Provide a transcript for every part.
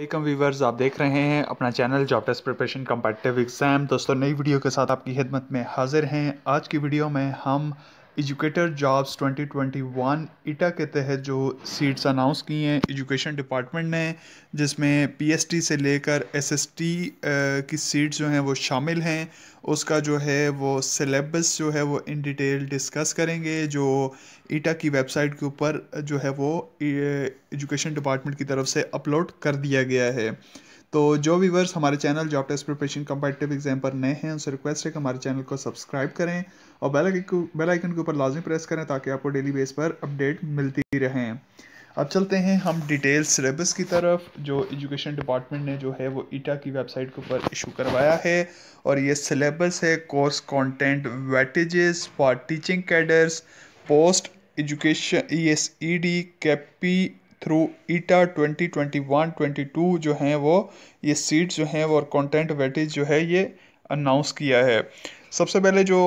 welcome viewers आप देख रहे हैं अपना channel job test preparation competitive exam दोस्तों नई वीडियो के साथ आपकी खिदमत में हाजिर हैं आज की वीडियो में हम एजुकेटर जॉब्स 2021 इटा के तहत जो सीट्स अनाउंस की हैं एजुकेशन डिपार्टमेंट ने जिसमें पीएसटी से लेकर एसएसटी की सीट्स जो हैं वो शामिल हैं उसका जो है वो सिलेबस जो है वो इन डिटेल डिस्कस करेंगे जो ईटा की वेबसाइट के ऊपर जो है वो एजुकेशन डिपार्टमेंट की तरफ से अपलोड कर दिया गया है तो जो व्यूवर्स हमारे channel job test preparation competitive exam पर नए हैं उनसे रिक्वेस्ट है कि हमारे चैनल को सब्सक्राइब करें और बेल बेल आइकन के ऊपर लाजमी प्रेस करें ताकि आपको डेली बेस पर अपडेट मिलती रहें अब चलते हैं हम डिटेल सिलेबस की तरफ जो एजुकेशन डिपार्टमेंट ने जो है वो ईटा की वेबसाइट के ऊपर इशू करवाया है और ये सिलेबस है course content weightages for teaching cadres post education E S E D KP through ETA 2021 22 जो हैं वो ये सीट्स जो हैं और कंटेंट वेटेज जो है ये अनाउंस किया है सबसे पहले जो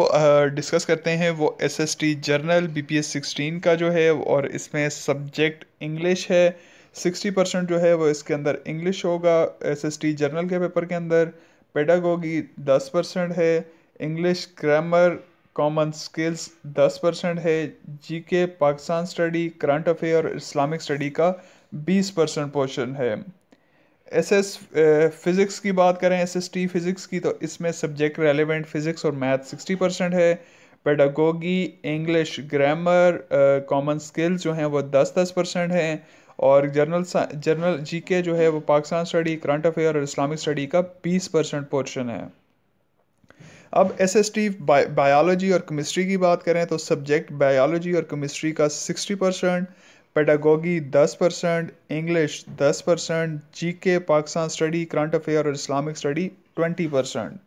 डिस्कस करते हैं वो S S T general B P S sixteen का जो है और इसमें सब्जेक्ट इंग्लिश है सिक्सटी परसेंट जो है वो इसके अंदर इंग्लिश होगा एस एस टी जर्नल के पेपर के अंदर पेडागोगी दस परसेंट है इंग्लिश ग्रामर कॉमन स्किल्स दस परसेंट है GK Pakistan study current affair Islamic study का बीस परसेंट पोर्शन है एस एस फिज़िक्स की बात करें एस एस टी फिज़िक्स की तो इसमें सब्जेक्ट रेलिवेंट फिज़िक्स और मैथ सिक्सटी परसेंट है pedagogy English grammar common skills जो हैं वो दस दस परसेंट हैं और जनरल जनरल के जो है वो पाकिस्तान स्टडी करंट अफेयर और इस्लामिक स्टडी का बीस परसेंट पोर्शन है अब एस एस टी बायोलॉजी और केमिस्ट्री की बात करें तो सब्जेक्ट बायोलॉजी और केमिस्ट्री का सिक्सटी परसेंट पेडागोगी दस परसेंट इंग्लिश दस percent G K Pakistan study current affair और Islamic study twenty percent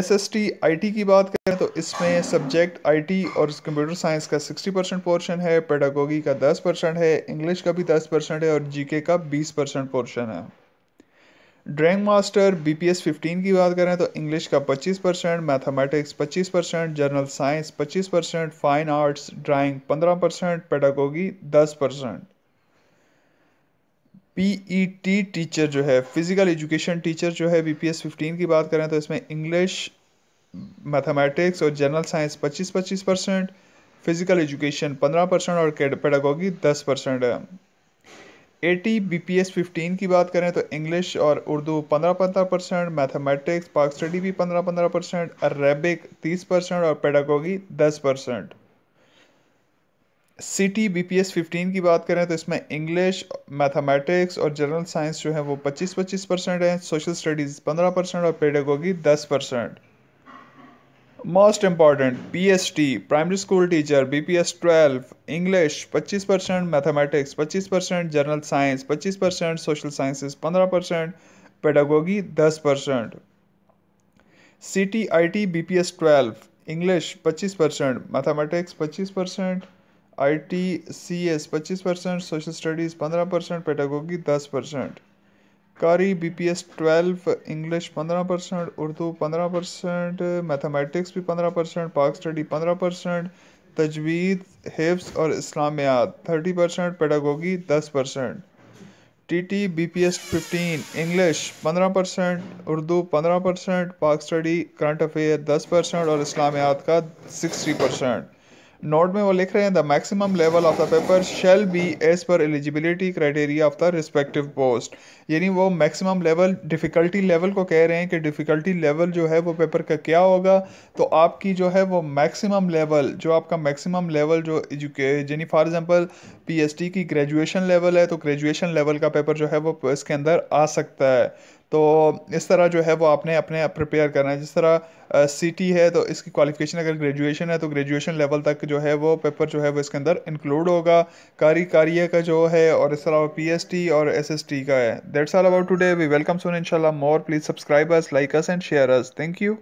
S S T I T की बात करें तो इसमें सब्जेक्ट आई टी और कंप्यूटर साइंस का सिक्सटी परसेंट पोर्शन है पेडागोगी का दस परसेंट है इंग्लिश का भी दस परसेंट है और जी के का बीस परसेंट पोर्शन है drawing master B P S fifteen की बात करें तो इंग्लिश का पच्चीस परसेंट मैथमेटिक्स पच्चीस परसेंट जनरल साइंस पच्चीस परसेंट फाइन आर्ट्स ड्राइंग पंद्रह परसेंट पेडागोगी दस परसेंट पी टी टीचर जो है फिज़िकल एजुकेशन टीचर जो है बी पी एस फिफ्टीन की बात करें तो इसमें इंग्लिश मैथमेटिक्स और जनरल साइंस पच्चीस पच्चीस परसेंट फिज़िकल एजुकेशन पंद्रह परसेंट और पेडागोगी दस परसेंट है AT B P S fifteen की बात करें तो इंग्लिश और उर्दू पंद्रह पंद्रह परसेंट मैथमेटिक्स पाक स्टडी भी पंद्रह पंद्रह परसेंट अरेबिक तीस परसेंट और पेडागोगी दस percent C T B P S fifteen की बात करें तो इसमें इंग्लिश मैथमेटिक्स और जनरल साइंस जो है वो पच्चीस पच्चीस परसेंट है सोशल स्टडीज़ पंद्रह परसेंट और पेडागोगी दस percent most important P S T primary school teacher B P S twelve English पच्चीस परसेंट मैथमेटिक्स पच्चीस परसेंट जनरल साइंस पच्चीस परसेंट सोशल साइंसेस पंद्रह परसेंट पेडागोगी दस percent C T I T B P S twelve English पच्चीस percent mathematics पच्चीस percent I T C S पच्चीस percent social studies पंद्रह percent pedagogy दस percent कारी B P S twelve English पंद्रह percent Urdu पंद्रह percent mathematics भी पंद्रह परसेंट पाक स्टडी पंद्रह परसेंट तजवीद हिफ्स और इस्लामियात थर्टी परसेंट पेडागोगी दस percent T T B P S fifteen English पंद्रह परसेंट उर्दू पंद्रह percent Pak study current affair दस परसेंट और इस्लामियात का सिक्सटी परसेंट नोट में वो लिख रहे हैं the maximum level of the paper shall be as per eligibility criteria of the respective post यानी वो मैक्सिमम लेवल डिफ़िकल्टी लेवल को कह रहे हैं कि डिफ़िकल्टी लेवल जो है वो पेपर का क्या होगा तो आपकी जो है वो मैक्सिमम लेवल जो आपका मैक्सिमम लेवल जो यानी फॉर एग्ज़ाम्पल पी की ग्रेजुएशन लेवल है तो ग्रेजुएशन लेवल का पेपर जो है वो इसके अंदर आ सकता है तो इस तरह जो है वो आपने अपने आप प्रिपेयर करना है जिस तरह सिटी है तो इसकी क्वालिफिकेशन अगर ग्रेजुएशन है तो ग्रेजुएशन लेवल तक जो है वो पेपर जो है वो इसके अंदर इंक्लूड होगा कारी कार्य का जो है और इस तरह पीएसटी और एसएसटी का है that's all about today we welcome soon इनशाला more please subscribe us like us and share us thank you